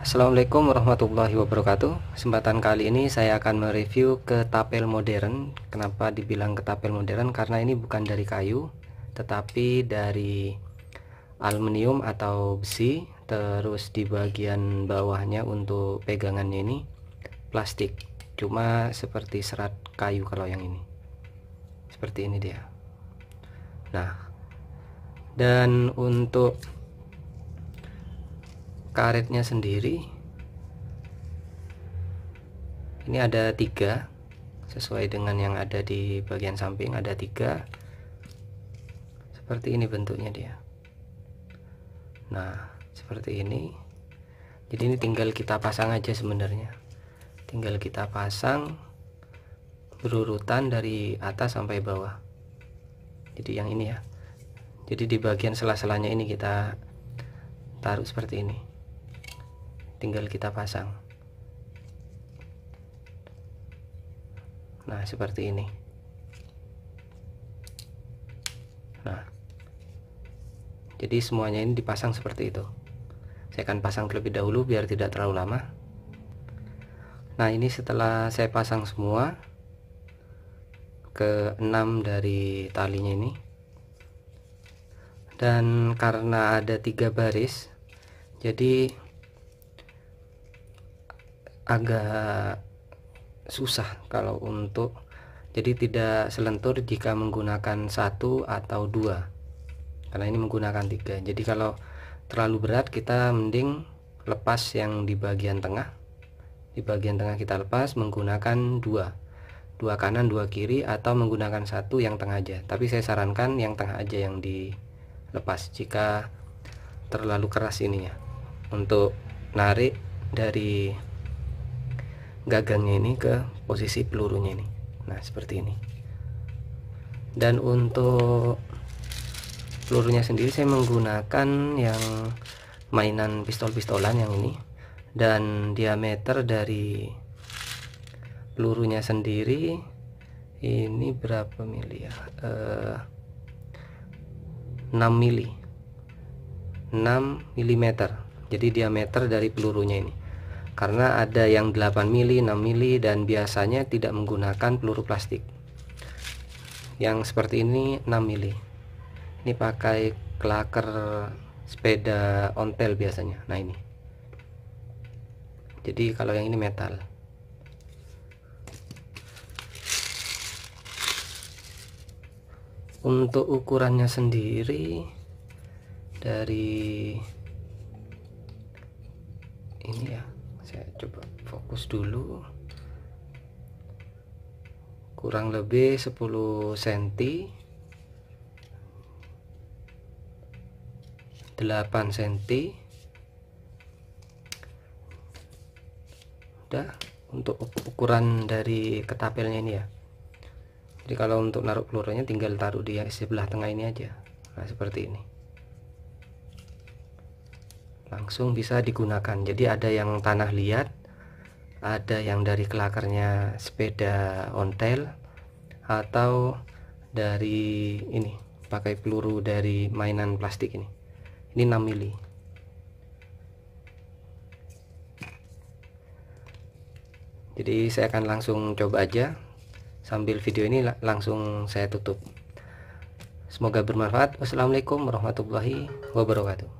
Assalamualaikum warahmatullahi wabarakatuh Kesempatan kali ini saya akan mereview ketapel modern Kenapa dibilang ketapel modern? Karena ini bukan dari kayu Tetapi dari aluminium atau besi Terus di bagian bawahnya untuk pegangannya ini Plastik Cuma seperti serat kayu kalau yang ini Seperti ini dia Nah Dan untuk karetnya sendiri ini ada tiga sesuai dengan yang ada di bagian samping ada tiga seperti ini bentuknya dia nah seperti ini jadi ini tinggal kita pasang aja sebenarnya tinggal kita pasang berurutan dari atas sampai bawah jadi yang ini ya jadi di bagian sela-selanya ini kita taruh seperti ini tinggal kita pasang nah seperti ini nah jadi semuanya ini dipasang seperti itu saya akan pasang terlebih dahulu biar tidak terlalu lama nah ini setelah saya pasang semua ke enam dari talinya ini dan karena ada tiga baris jadi agak susah kalau untuk jadi tidak selentur jika menggunakan satu atau dua karena ini menggunakan tiga jadi kalau terlalu berat kita mending lepas yang di bagian tengah di bagian tengah kita lepas menggunakan dua dua kanan dua kiri atau menggunakan satu yang tengah aja tapi saya sarankan yang tengah aja yang dilepas jika terlalu keras ini ya untuk narik dari gagangnya ini ke posisi pelurunya ini nah seperti ini dan untuk pelurunya sendiri saya menggunakan yang mainan pistol-pistolan yang ini dan diameter dari pelurunya sendiri ini berapa mili ya uh, eh, 6 mili 6 mm jadi diameter dari pelurunya ini karena ada yang 8 mili, 6 mili dan biasanya tidak menggunakan peluru plastik. Yang seperti ini 6 mili. Ini pakai klaker sepeda ontel biasanya. Nah, ini. Jadi kalau yang ini metal. Untuk ukurannya sendiri dari ini ya saya coba fokus dulu kurang lebih 10 cm 8 cm udah untuk ukuran dari ketapelnya ini ya jadi kalau untuk naruh pelurunya tinggal taruh di sebelah tengah ini aja nah, seperti ini langsung bisa digunakan jadi ada yang tanah liat ada yang dari kelakarnya sepeda ontel atau dari ini pakai peluru dari mainan plastik ini ini 6 mili jadi saya akan langsung coba aja sambil video ini langsung saya tutup semoga bermanfaat wassalamualaikum warahmatullahi wabarakatuh